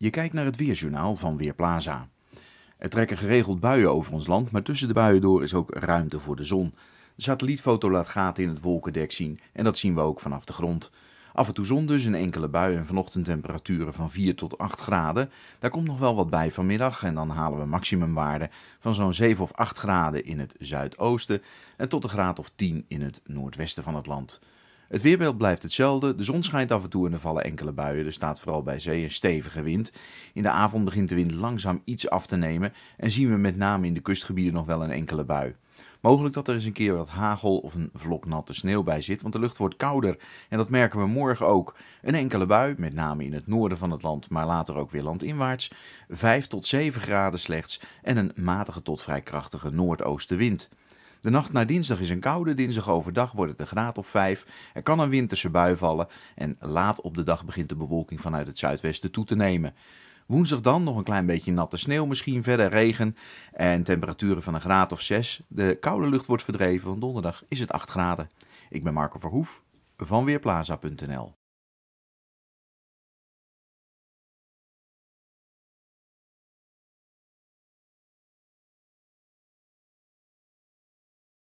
Je kijkt naar het weerjournaal van Weerplaza. Er trekken geregeld buien over ons land, maar tussen de buien door is ook ruimte voor de zon. De satellietfoto laat gaten in het wolkendek zien en dat zien we ook vanaf de grond. Af en toe zon dus, een enkele bui en vanochtend temperaturen van 4 tot 8 graden. Daar komt nog wel wat bij vanmiddag en dan halen we maximumwaarden van zo'n 7 of 8 graden in het zuidoosten en tot een graad of 10 in het noordwesten van het land. Het weerbeeld blijft hetzelfde. De zon schijnt af en toe en er vallen enkele buien. Er staat vooral bij zee een stevige wind. In de avond begint de wind langzaam iets af te nemen en zien we met name in de kustgebieden nog wel een enkele bui. Mogelijk dat er eens een keer wat hagel of een vlok natte sneeuw bij zit, want de lucht wordt kouder en dat merken we morgen ook. Een enkele bui, met name in het noorden van het land, maar later ook weer landinwaarts. 5 tot 7 graden slechts en een matige tot vrij krachtige noordoostenwind. De nacht naar dinsdag is een koude dinsdag. Overdag wordt het een graad of 5. Er kan een winterse bui vallen. En laat op de dag begint de bewolking vanuit het zuidwesten toe te nemen. Woensdag dan nog een klein beetje natte sneeuw, misschien verder regen en temperaturen van een graad of 6. De koude lucht wordt verdreven, want donderdag is het 8 graden. Ik ben Marco Verhoef van Weerplaza.nl.